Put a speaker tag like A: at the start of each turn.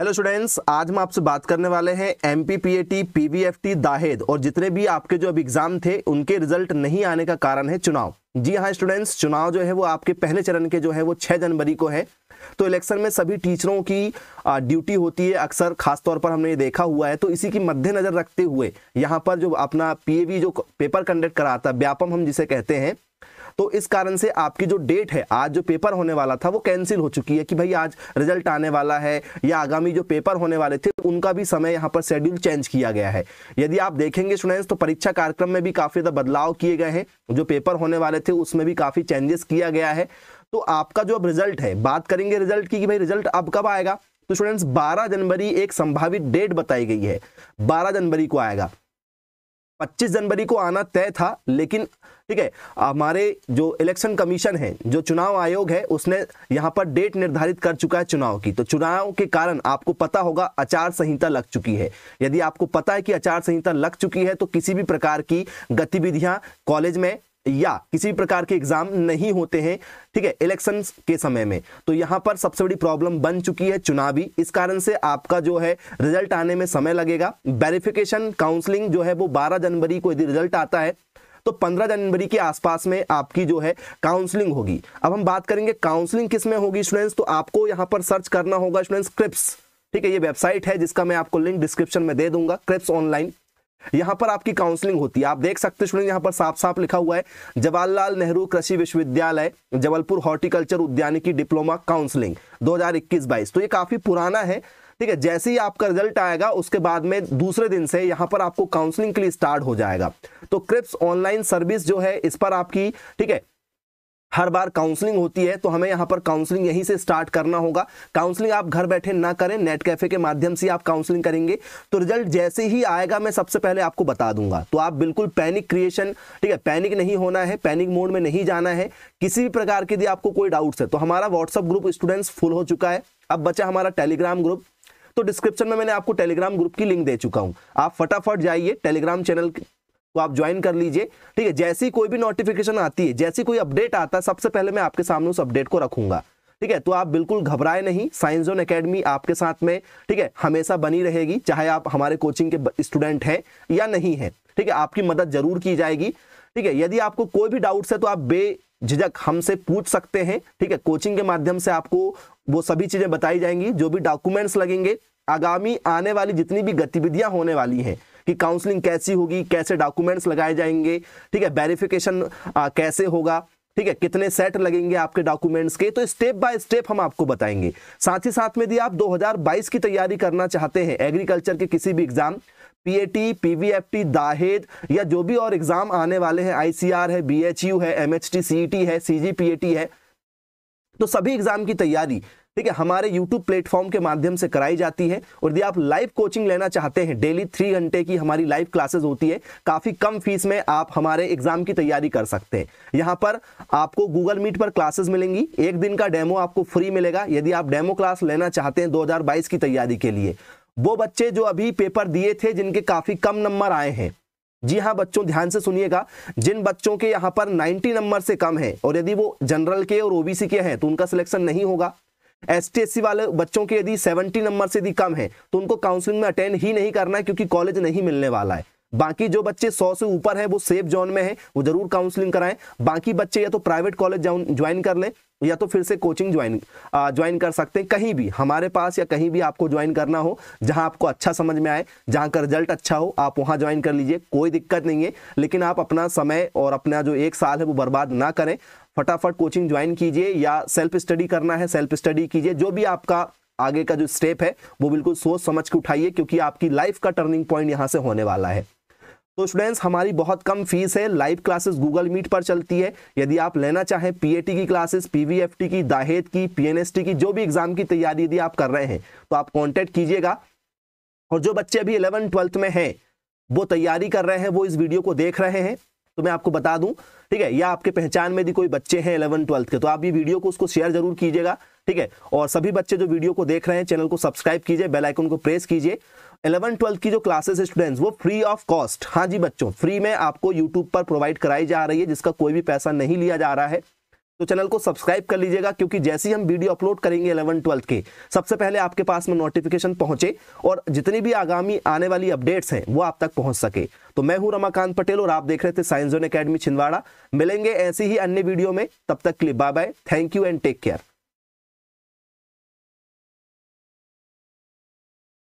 A: hello students आज हम आपसे बात करने वाले हैं M P P A T P V F T दाहेद और जितने भी आपके जो अब एग्जाम थे उनके रिजल्ट नहीं आने का कारण है चुनाव जी हाँ स्टूडेंट्स चुनाव जो है वो आपके पहले चरण के जो है वो 6 जनवरी को है तो इलेक्शन में सभी टीचरों की ड्यूटी होती है अक्सर खासतौर पर हमने ये देखा हुआ है तो इसी की मद्देनजर रखते हुए यहाँ पर जो अपना पी जो पेपर कंडक्ट कराता व्यापम हम जिसे कहते हैं तो इस कारण से आपकी जो डेट है आज जो पेपर होने वाला था वो कैंसिल हो चुकी है कि भाई आज रिजल्ट आने वाला है या आगामी जो पेपर होने वाले थे उनका भी समय यहाँ पर शेड्यूल चेंज किया गया है यदि आप देखेंगे स्टूडेंट्स तो परीक्षा कार्यक्रम में भी काफ़ी ज़्यादा बदलाव किए गए हैं जो पेपर होने वाले थे उसमें भी काफ़ी चेंजेस किया गया है तो आपका जो अब रिजल्ट है बात करेंगे रिजल्ट की कि भाई रिजल्ट अब कब आएगा तो स्टूडेंट्स 12 जनवरी एक संभावित डेट बताई गई है 12 जनवरी को आएगा 25 जनवरी को आना तय था लेकिन ठीक है हमारे जो इलेक्शन कमीशन है जो चुनाव आयोग है उसने यहाँ पर डेट निर्धारित कर चुका है चुनाव की तो चुनाव के कारण आपको पता होगा आचार संहिता लग चुकी है यदि आपको पता है कि आचार संहिता लग चुकी है तो किसी भी प्रकार की गतिविधियां कॉलेज में या किसी भी प्रकार के एग्जाम नहीं होते हैं ठीक है इलेक्शन के समय में तो यहां पर सबसे बड़ी प्रॉब्लम बन चुकी है चुनावी इस कारण से आपका जो है रिजल्ट आने में समय लगेगा वेरिफिकेशन काउंसलिंग जो है वो 12 जनवरी को यदि रिजल्ट आता है तो 15 जनवरी के आसपास में आपकी जो है काउंसलिंग होगी अब हम बात करेंगे काउंसलिंग किस में होगी स्टूडेंट्स तो आपको यहां पर सर्च करना होगा स्टूडेंट्स क्रिप्स ठीक है ये वेबसाइट है जिसका मैं आपको लिंक डिस्क्रिप्शन में दे दूंगा क्रिप्स ऑनलाइन यहां पर आपकी काउंसलिंग होती है आप देख सकते स्टूडेंट यहां पर साफ साफ लिखा हुआ है जवाहरलाल नेहरू कृषि विश्वविद्यालय जबलपुर हॉर्टिकल्चर की डिप्लोमा काउंसलिंग 2021-22 तो ये काफी पुराना है ठीक है जैसे ही आपका रिजल्ट आएगा उसके बाद में दूसरे दिन से यहां पर आपको काउंसलिंग के लिए स्टार्ट हो जाएगा तो क्रिप्स ऑनलाइन सर्विस जो है इस पर आपकी ठीक है हर बार काउंसलिंग होती है तो हमें यहाँ पर काउंसलिंग यहीं से स्टार्ट करना होगा काउंसलिंग आप घर बैठे ना करें नेट कैफे के माध्यम से आप काउंसलिंग करेंगे तो रिजल्ट जैसे ही आएगा मैं सबसे पहले आपको बता दूंगा तो आप बिल्कुल पैनिक क्रिएशन ठीक है पैनिक नहीं होना है पैनिक मोड में नहीं जाना है किसी भी प्रकार के यदि आपको कोई डाउट्स है तो हमारा व्हाट्सअप ग्रुप स्टूडेंट्स फुल हो चुका है अब बचा हमारा टेलीग्राम ग्रुप तो डिस्क्रिप्शन में मैंने आपको टेलीग्राम ग्रुप की लिंक दे चुका हूं आप फटाफट जाइए टेलीग्राम चैनल तो आप ज्वाइन कर लीजिए ठीक है जैसी कोई भी नोटिफिकेशन आती है जैसी कोई अपडेट आता है सबसे पहले मैं आपके सामने उस अपडेट को रखूंगा ठीक है तो आप बिल्कुल घबराए नहीं साइंस जोन एकेडमी आपके साथ में ठीक है हमेशा बनी रहेगी चाहे आप हमारे कोचिंग के स्टूडेंट हैं या नहीं है ठीक है आपकी मदद जरूर की जाएगी ठीक है यदि आपको कोई भी डाउट्स है तो आप बेझिझक हमसे पूछ सकते हैं ठीक है कोचिंग के माध्यम से आपको वो सभी चीजें बताई जाएंगी जो भी डॉक्यूमेंट्स लगेंगे आगामी आने वाली जितनी भी गतिविधियां होने वाली हैं कि काउंसलिंग कैसी होगी कैसे डॉक्यूमेंट्स लगाए जाएंगे ठीक है वेरिफिकेशन कैसे होगा ठीक है कितने सेट लगेंगे आपके डॉक्यूमेंट्स के तो स्टेप बाय स्टेप हम आपको बताएंगे साथ ही साथ में यदि आप 2022 की तैयारी करना चाहते हैं एग्रीकल्चर के किसी भी एग्जाम पीएटी पीवीएफटी दाहेद या जो भी और एग्जाम आने वाले हैं आईसीआर है बीएचयू है एमएचटी सीईटी e है सीजीपीएटी है तो सभी एग्जाम की तैयारी ठीक है हमारे यूट्यूब प्लेटफॉर्म के माध्यम से कराई जाती है और यदि आप लाइव कोचिंग लेना चाहते हैं डेली थ्री घंटे की हमारी लाइव क्लासेज होती है काफ़ी कम फीस में आप हमारे एग्जाम की तैयारी कर सकते हैं यहां पर आपको गूगल मीट पर क्लासेज मिलेंगी एक दिन का डेमो आपको फ्री मिलेगा यदि आप डेमो क्लास लेना चाहते हैं दो की तैयारी के लिए वो बच्चे जो अभी पेपर दिए थे जिनके काफ़ी कम नंबर आए हैं जी हाँ बच्चों ध्यान से सुनिएगा जिन बच्चों के यहाँ पर 90 नंबर से कम है और यदि वो जनरल के और ओबीसी के हैं तो उनका सिलेक्शन नहीं होगा एस टी वाले बच्चों के यदि 70 नंबर से यदि कम है तो उनको काउंसलिंग में अटेंड ही नहीं करना है क्योंकि कॉलेज नहीं मिलने वाला है बाकी जो बच्चे सौ से ऊपर है वो सेफ जोन में है वो जरूर काउंसलिंग कराएं बाकी बच्चे या तो प्राइवेट कॉलेज ज्वाइन कर लें या तो फिर से कोचिंग ज्वाइन ज्वाइन कर सकते हैं कहीं भी हमारे पास या कहीं भी आपको ज्वाइन करना हो जहां आपको अच्छा समझ में आए जहां का रिजल्ट अच्छा हो आप वहां ज्वाइन कर लीजिए कोई दिक्कत नहीं है लेकिन आप अपना समय और अपना जो एक साल है वो बर्बाद ना करें फटाफट कोचिंग ज्वाइन कीजिए या सेल्फ स्टडी करना है सेल्फ स्टडी कीजिए जो भी आपका आगे का जो स्टेप है वो बिल्कुल सोच समझ के उठाइए क्योंकि आपकी लाइफ का टर्निंग पॉइंट यहाँ से होने वाला है तो स्टूडेंट्स हमारी बहुत कम फीस है लाइव क्लासेस गूगल मीट पर चलती है यदि आप लेना चाहें पीएटी की क्लासेस पीवीएफटी की दाहेद की पीएनएसटी की जो भी एग्जाम की तैयारी यदि आप कर रहे हैं तो आप कॉन्टेक्ट कीजिएगा और जो बच्चे अभी इलेवन ट्वेल्थ में हैं वो तैयारी कर रहे हैं वो इस वीडियो को देख रहे हैं तो मैं आपको बता दूं ठीक है या आपके पहचान में यदि कोई बच्चे हैं इलेवन ट्वेल्थ के तो आप ये वीडियो को उसको शेयर जरूर कीजिएगा ठीक है और सभी बच्चे जो वीडियो को देख रहे हैं चैनल को सब्सक्राइब कीजिए बेल आइकन को प्रेस कीजिए इलेवन ट्वेल्थ की जो क्लासेस स्टूडेंट्स वो फ्री ऑफ कॉस्ट हाँ जी बच्चों फ्री में आपको यूट्यूब पर प्रोवाइड कराई जा रही है जिसका कोई भी पैसा नहीं लिया जा रहा है तो चैनल को सब्सक्राइब कर लीजिएगा क्योंकि जैसे ही हम वीडियो अपलोड करेंगे इलेवन ट्वेल्थ के सबसे पहले आपके पास में नोटिफिकेशन पहुंचे और जितनी भी आगामी आने वाली अपडेट्स हैं वो आप तक पहुंच सके तो मैं हूं रमाकांत पटेल और आप देख रहे थे साइंस जोन अकेडमी छिंदवाड़ा मिलेंगे ऐसी ही अन्य वीडियो में तब तक के लिए bye bye thank you and take care